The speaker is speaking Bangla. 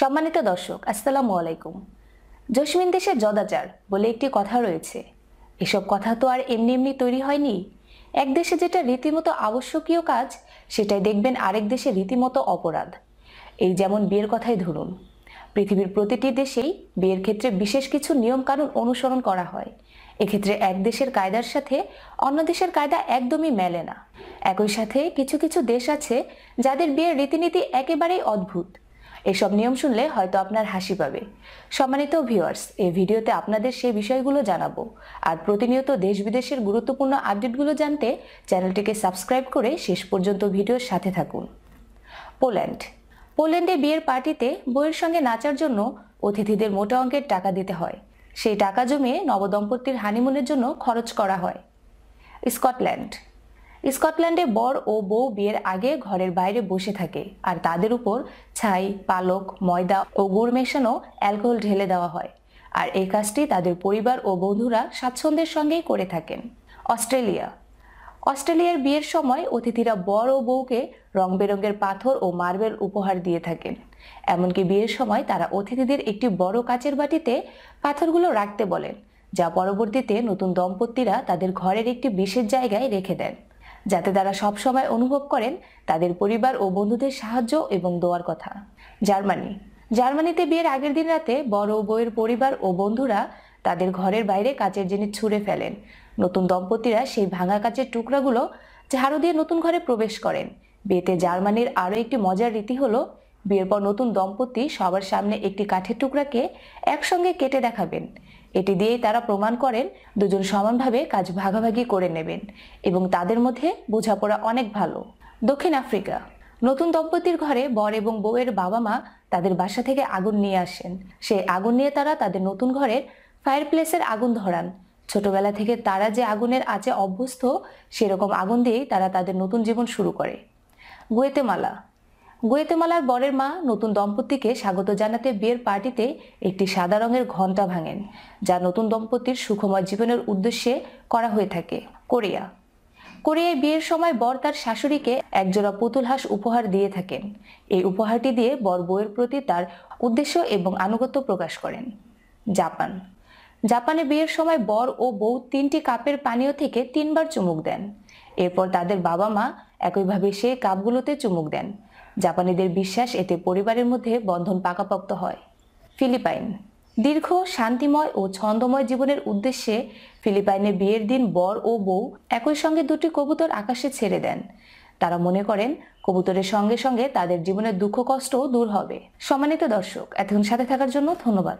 সম্মানিত দর্শক আসসালামু আলাইকুম জসমিন দেশের জদাজার বলে একটি কথা রয়েছে এসব কথা তো আর এমনি এমনি তৈরি হয়নি এক দেশে যেটা রীতিমতো আবশ্যকীয় কাজ সেটাই দেখবেন আরেক দেশে রীতিমতো অপরাধ এই যেমন বিয়ের কথাই ধরুন পৃথিবীর প্রতিটি দেশেই বিয়ের ক্ষেত্রে বিশেষ কিছু নিয়মকানুন অনুসরণ করা হয় এক্ষেত্রে এক দেশের কায়দার সাথে অন্য দেশের কায়দা একদমই মেলে না একই সাথে কিছু কিছু দেশ আছে যাদের বিয়ের রীতিনীতি একেবারেই অদ্ভুত এসব নিয়ম শুনলে হয়তো আপনার হাসি পাবে সম্মানিত ভিউয়ার্স এই ভিডিওতে আপনাদের সেই বিষয়গুলো জানাবো আর প্রতিনিয়ত দেশ বিদেশের গুরুত্বপূর্ণ আপডেটগুলো জানতে চ্যানেলটিকে সাবস্ক্রাইব করে শেষ পর্যন্ত ভিডিওর সাথে থাকুন পোল্যান্ড পোল্যান্ডে বিয়ের পার্টিতে বইয়ের সঙ্গে নাচার জন্য অতিথিদের মোটা অঙ্কের টাকা দিতে হয় সেই টাকা জমিয়ে নবদম্পতির হানিমুনের জন্য খরচ করা হয় স্কটল্যান্ড স্কটল্যান্ডে বর ও বউ বিয়ের আগে ঘরের বাইরে বসে থাকে আর তাদের উপর ছাই পালক ময়দা ও গুড় মেশানো অ্যালকোহল ঢেলে দেওয়া হয় আর এই কাজটি তাদের পরিবার ও বন্ধুরা স্বাচ্ছন্দ্যের সঙ্গেই করে থাকেন অস্ট্রেলিয়া অস্ট্রেলিয়ার বিয়ের সময় অতিথিরা বর ও বউকে রং বেরঙের পাথর ও মার্বেল উপহার দিয়ে থাকেন এমনকি বিয়ের সময় তারা অতিথিদের একটি বড় কাচের বাটিতে পাথরগুলো রাখতে বলেন যা পরবর্তীতে নতুন দম্পতিরা তাদের ঘরের একটি বিশেষ জায়গায় রেখে দেন যাতে তারা সবসময় অনুভব করেন তাদের পরিবার ও বন্ধুদের সাহায্য এবং দোয়ার কথা জার্মানি জার্মানিতে বিয়ের আগের দিন রাতে বড় বইয়ের পরিবার ও বন্ধুরা তাদের ঘরের বাইরে কাচের জিনিস ছুঁড়ে ফেলেন নতুন দম্পতিরা সেই ভাঙা কাচের টুকরাগুলো ঝাড়ু দিয়ে নতুন ঘরে প্রবেশ করেন বিয়েতে জার্মানির আরও একটি মজার রীতি হলো বিয়ের পর নতুন দম্পতি সবার সামনে একটি কাঠের টুকরাকে একসঙ্গে কেটে দেখাবেন এটি দিয়েই তারা প্রমাণ করেন দুজন সমানভাবে কাজ ভাগাভাগি করে নেবেন এবং তাদের মধ্যে বোঝাপড়া অনেক ভালো দক্ষিণ আফ্রিকা নতুন দম্পতির ঘরে বর এবং বউয়ের বাবা মা তাদের বাসা থেকে আগুন নিয়ে আসেন সে আগুন নিয়ে তারা তাদের নতুন ঘরের ফায়ার প্লেসের আগুন ধরান ছোটবেলা থেকে তারা যে আগুনের আছে অভ্যস্ত সেরকম আগুন দিয়েই তারা তাদের নতুন জীবন শুরু করে গুয়েতেমালা গুয়েতেমালার বরের মা নতুন দম্পতিকে স্বাগত জানাতে বিয়ের পার্টিতে একটি সাদা রঙের ঘন্টা ভাঙেন যা নতুন দম্পতির সুখময় জীবনের উদ্দেশ্যে করা হয়ে থাকে কোরিয়া কোরিয়ায় বিয়ের সময় বর তার শাশুড়িকে একজোড়া পুতুল হাঁস উপহার দিয়ে থাকেন এই উপহারটি দিয়ে বর বউয়ের প্রতি তার উদ্দেশ্য এবং আনুগত্য প্রকাশ করেন জাপান জাপানে বিয়ের সময় বর ও বউ তিনটি কাপের পানীয় থেকে তিনবার চুমুক দেন এরপর তাদের বাবা মা একইভাবে সেই কাপগুলোতে চুমুক দেন জাপানিদের বিশ্বাস এতে পরিবারের মধ্যে বন্ধন পাকাপোক্ত হয় ফিলিপাইন দীর্ঘ শান্তিময় ও ছন্দময় জীবনের উদ্দেশ্যে ফিলিপাইনে বিয়ের দিন বর ও বউ একই সঙ্গে দুটি কবুতর আকাশে ছেড়ে দেন তারা মনে করেন কবুতরের সঙ্গে সঙ্গে তাদের জীবনের দুঃখ কষ্টও দূর হবে সম্মানিত দর্শক এতক্ষণ সাথে থাকার জন্য ধন্যবাদ